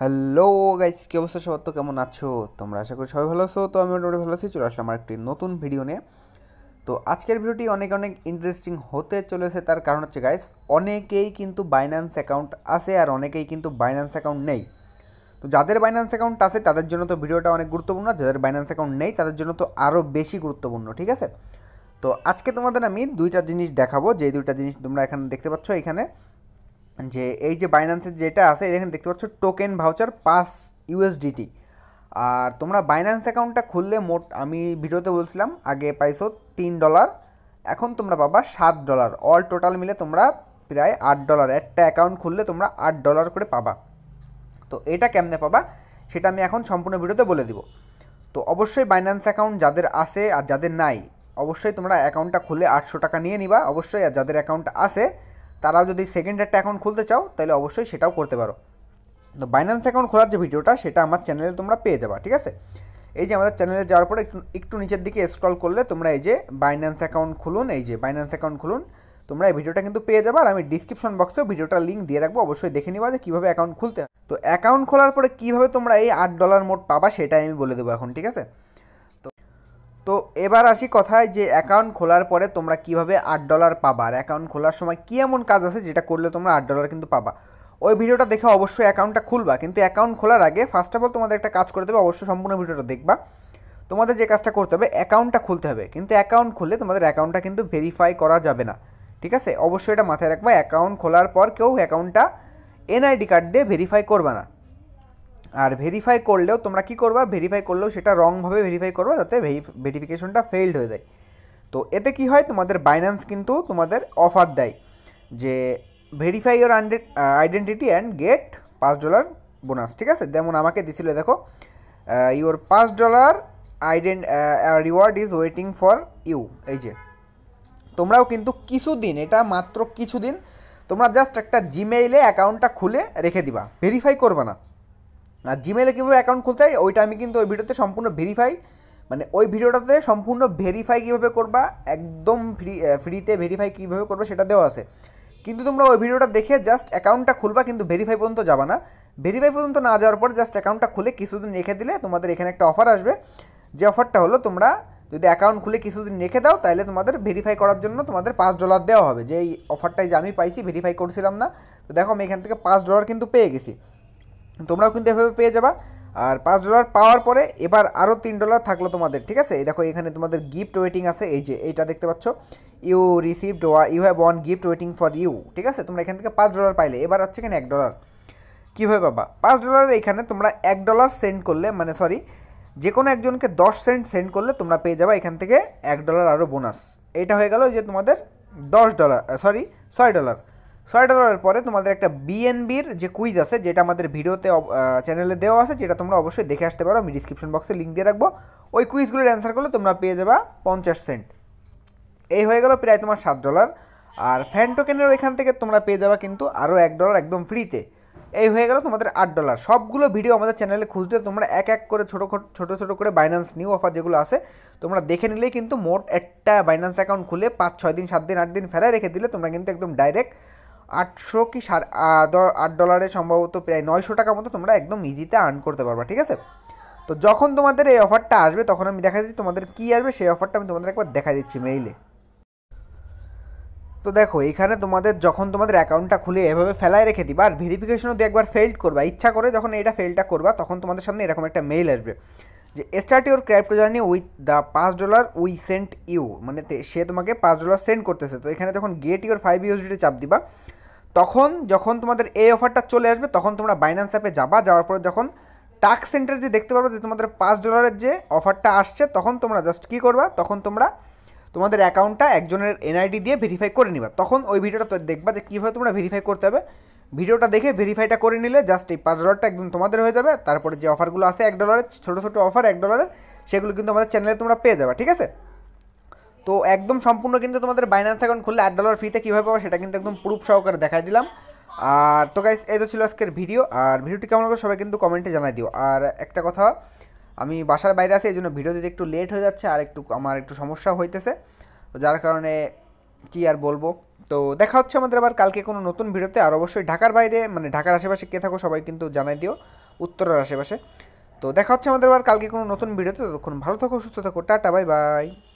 hello guys কী অবস্থা সবার তো কেমন আছো তোমরা আশা করি সবাই ভালো আছো তো আমি মোটামুটি ভালো আছি চলে আসলাম একটি নতুন ভিডিও নিয়ে তো আজকের ভিডিওটি অনেক অনেক ইন্টারেস্টিং হতে চলেছে তার কারণ হচ্ছে গাইস অনেকেই কিন্তু বাইন্যান্স অ্যাকাউন্ট আছে আর অনেকেই কিন্তু বাইন্যান্স অ্যাকাউন্ট নেই তো যাদের বাইন্যান্স অ্যাকাউন্ট আছে তাদের জন্য তো ভিডিওটা অনেক গুরুত্বপূর্ণ যাদের বাইন্যান্স অ্যাকাউন্ট নেই তাদের জন্য তো আরও বেশি গুরুত্বপূর্ণ ঠিক আছে তো আজকে তোমাদের আমি দুইটা জিনিস দেখাবো যে দুইটা জিনিস তোমরা এখানে দেখতে পাচ্ছ এখানে যে এই যে বাইন্যান্সের যেটা আছে এখানে দেখতে পাচ্ছ টোকেন ভাউচার পাস ইউএসডিটি আর তোমরা বাইন্যান্স অ্যাকাউন্টটা খুললে মোট আমি ভিডিওতে বলছিলাম আগে পাইছো তিন ডলার এখন তোমরা পাবা সাত ডলার অল টোটাল মিলে তোমরা প্রায় আট ডলার একটা অ্যাকাউন্ট খুললে তোমরা আট ডলার করে পাবা তো এটা কেমনে পাবা সেটা আমি এখন সম্পূর্ণ ভিডিওতে বলে দিব তো অবশ্যই বাইন্যান্স অ্যাকাউন্ট যাদের আছে আর যাদের নাই অবশ্যই তোমরা অ্যাকাউন্টটা খুলে আটশো টাকা নিয়ে নিবা অবশ্যই আর যাদের অ্যাকাউন্ট আছে তারাও যদি সেকেন্ড হ্যাডটা অ্যাকাউন্ট খুলতে চাও তাহলে অবশ্যই সেটাও করতে পারো তো বাইন্যান্স অ্যাকাউন্ট খোলার যে ভিডিওটা সেটা আমার চ্যানেলে তোমরা পেয়ে যাবা ঠিক আছে এই যে আমাদের চ্যানেলে যাওয়ার পরে একটু নিচের দিকে স্ক্রল করলে তোমরা এই যে বাইন্যান্স অ্যাকাউন্ট খুলুন এই যে বাইন্যান্স অ্যাকাউন্ট খুলুন তোমরা এই ভিডিওটা কিন্তু পেয়ে যাবে আর আমি ডিসক্রিপশন বক্সেও ভিডিওটার লিঙ্ক দিয়ে রাখবো অবশ্যই দেখে নিবা যে কীভাবে অ্যাকাউন্ট খুলতে তো অ্যাকাউন্ট খোলার পরে কীভাবে তোমরা এই আট ডলার মোট পাবা সেটাই আমি বলে দেবো এখন ঠিক আছে তো এবার আসি কথায় যে অ্যাকাউন্ট খোলার পরে তোমরা কিভাবে আট ডলার পাবা আর অ্যাকাউন্ট খোলার সময় কী এমন কাজ আছে যেটা করলে তোমরা আট ডলার কিন্তু পাবা ওই ভিডিওটা দেখে অবশ্যই অ্যাকাউন্টটা খুলবা কিন্তু অ্যাকাউন্ট খোলার আগে ফার্স্ট অফ অল তোমাদের একটা কাজ করে দেবে অবশ্যই সম্পূর্ণ ভিডিওটা দেখবা তোমাদের যে কাজটা করতে হবে অ্যাকাউন্টটা খুলতে হবে কিন্তু অ্যাকাউন্ট খুললে তোমাদের অ্যাকাউন্টটা কিন্তু ভেরিফাই করা যাবে না ঠিক আছে অবশ্যই এটা মাথায় রাখবা অ্যাকাউন্ট খোলার পর কেউ অ্যাকাউন্টটা এনআইডি কার্ড দিয়ে ভেরিফাই করবে না আর ভেরিফাই করলেও তোমরা কি করবা ভেরিফাই করলেও সেটা রংভাবে ভেরিফাই করবা যাতে ভেরিফিকেশনটা ফেইল্ড হয়ে যায় তো এতে কি হয় তোমাদের বাইন্যান্স কিন্তু তোমাদের অফার দেয় যে verify your identity and get পাঁচ ডলার বোনাস ঠিক আছে যেমন আমাকে দিছিল দেখো ইউর পাঁচ dollar ident reward is waiting for you এই যে তোমরাও কিন্তু কিছুদিন এটা মাত্র কিছুদিন তোমরা জাস্ট একটা জিমেইলে অ্যাকাউন্টটা খুলে রেখে দিবা ভেরিফাই করবে না আর জিমেলে কীভাবে অ্যাকাউন্ট খুলতে হয় ওইটা আমি কিন্তু ওই ভিডিওতে সম্পূর্ণ ভেরিফাই মানে ওই ভিডিওটাতে সম্পূর্ণ ভেরিফাই কীভাবে করবা একদম ফ্রি ফ্রিতে ভেরিফাই কীভাবে করবা সেটা দেওয়া আছে কিন্তু তোমরা ওই ভিডিওটা দেখে জাস্ট অ্যাকাউন্টটা খুলবা কিন্তু ভেরিফাই পর্যন্ত যাবা না ভেরিফাই পর্যন্ত না যাওয়ার পর জাস্ট অ্যাকাউন্টটা খুলে কিছুদিন রেখে দিলে তোমাদের এখানে একটা অফার আসবে যে অফারটা হলো তোমরা যদি অ্যাকাউন্ট খুলে কিছুদিন রেখে দাও তাহলে তোমাদের ভেরিফাই করার জন্য তোমাদের পাঁচ ডলার দেওয়া হবে যে এই অফারটাই যে আমি পাইছি ভেরিফাই করছিলাম না তো দেখো আমি এখান থেকে পাঁচ ডলার কিন্তু পেয়ে গেছি তোমরাও কিন্তু এভাবে পেয়ে যাবা আর পাঁচ ডলার পাওয়ার পরে এবার আরও তিন ডলার থাকলো তোমাদের ঠিক আছে এই দেখো এখানে তোমাদের গিফট ওয়েটিং আছে এই যে এইটা দেখতে পাচ্ছ ইউ রিসিভড ওয়া you have one gift waiting for you ঠিক আছে তোমরা এখান থেকে পাঁচ ডলার পাইলে এবার আছে এখানে এক ডলার কীভাবে পাবা পাঁচ ডলারের এখানে তোমরা এক ডলার সেন্ড করলে মানে সরি যে কোনো একজনকে দশ সেন্ট সেন্ড করলে তোমরা পেয়ে যাবা এখান থেকে এক ডলার আরও বোনাস এটা হয়ে গেল যে তোমাদের দশ ডলার সরি ছয় ডলার ছয় ডলারের পরে তোমাদের একটা বিএনবির যে কুইজ আছে যেটা আমাদের ভিডিওতে চ্যানেলে দেওয়া আছে যেটা তোমরা অবশ্যই দেখে আসতে পারো আমি ডিসক্রিপশন বক্সে লিঙ্ক দিয়ে রাখবো ওই কুইজগুলোর অ্যান্সার করলে তোমরা পেয়ে যাবা পঞ্চাশ সেন্ট এই হয়ে গেল প্রায় তোমার সাত ডলার আর ফ্যান টোকেনের ওইখান থেকে তোমরা পেয়ে যাবা কিন্তু আরও এক ডলার একদম ফ্রিতে এই হয়ে গেল তোমাদের আট ডলার সবগুলো ভিডিও আমাদের চ্যানেলে খুঁজলে তোমরা এক এক করে ছোটো ছোটো ছোটো করে বাইন্যান্স নিউ অফার যেগুলো আছে তোমরা দেখে নিলেই কিন্তু মোট একটা বাইন্যান্স অ্যাকাউন্ট খুলে পাঁচ ছয় দিন সাত দিন আট দিন ফেলায় রেখে দিলে তোমরা কিন্তু একদম ডাইরেক্ট আটশো কি সাড়ে আট ডলারে সম্ভবত প্রায় নয়শো টাকা মতো তোমরা একদম ইজিতে আর্ন করতে পারবা ঠিক আছে তো যখন তোমাদের এই অফারটা আসবে তখন আমি দেখা দিচ্ছি তোমাদের কী আসবে সেই অফারটা আমি তোমাদের একবার দেখা দিচ্ছি মেইলে তো দেখো এখানে তোমাদের যখন তোমাদের অ্যাকাউন্টটা খুলে এভাবে ফেলায় রেখে দিবা আর ভেরিফিকেশনও দিয়ে একবার ফেল্ড করবা ইচ্ছা করে যখন এটা ফেলটা করবা তখন তোমাদের সামনে এরকম একটা মেইল আসবে যে start your crypto journey with the পাঁচ ডলার উই সেন্ট ইউ মানে সে তোমাকে পাঁচ ডলার সেন্ড করতেছে তো এখানে যখন গেট ইউর ফাইভ ইউএসডিতে চাপ দিবা তখন যখন তোমাদের এই অফারটা চলে আসবে তখন তোমরা বাইন্যান্স অ্যাপে যাবা যাওয়ার পরে যখন টাক্স সেন্টার যে দেখতে পারবে যে তোমাদের পাঁচ ডলারের যে অফারটা আসছে তখন তোমরা জাস্ট কী করবা তখন তোমরা তোমাদের অ্যাকাউন্টটা একজনের এনআইডি দিয়ে ভেরিফাই করে নিবা তখন ওই ভিডিওটা তো দেখবা যে কীভাবে তোমরা ভেরিফাই করতে হবে ভিডিওটা দেখে ভেরিফাইটা করে নিলে জাস্ট এই পাঁচ ডলারটা একদম তোমাদের হয়ে যাবে তারপরে যে অফারগুলো আছে এক ডলারের ছোটো ছোটো অফার এক ডলারের সেগুলো কিন্তু আমাদের চ্যানেলে তোমরা পেয়ে যাবে ঠিক আছে তো একদম সম্পূর্ণ কিন্তু তোমাদের বাইন্যান্স অ্যাকাউন্ট খুললে আট ডলার ফ্রিতে কীভাবে পাবো সেটা কিন্তু একদম প্রুফ সহকারে দেখাই দিলাম আর তো গাইস এই তো ছিল আজকের ভিডিও আর ভিডিওটি কেমন লাগলো সবাই কিন্তু কমেন্টে জানাই দিও আর একটা কথা আমি বাসার বাইরে আছি এই জন্য ভিডিও দিতে একটু লেট হয়ে যাচ্ছে আর একটু আমার একটু সমস্যা হইতেছে তো যার কারণে কি আর বলবো তো দেখা হচ্ছে আমাদের আবার কালকে কোনো নতুন ভিডিওতে আর অবশ্যই ঢাকার বাইরে মানে ঢাকার আশেপাশে কে থাকো সবাই কিন্তু জানাই দিও উত্তরের আশেপাশে তো দেখা হচ্ছে আমাদের আবার কালকে কোনো নতুন ভিডিওতে ততক্ষণ ভালো থাকো সুস্থ থাকো টাটা বাই বাই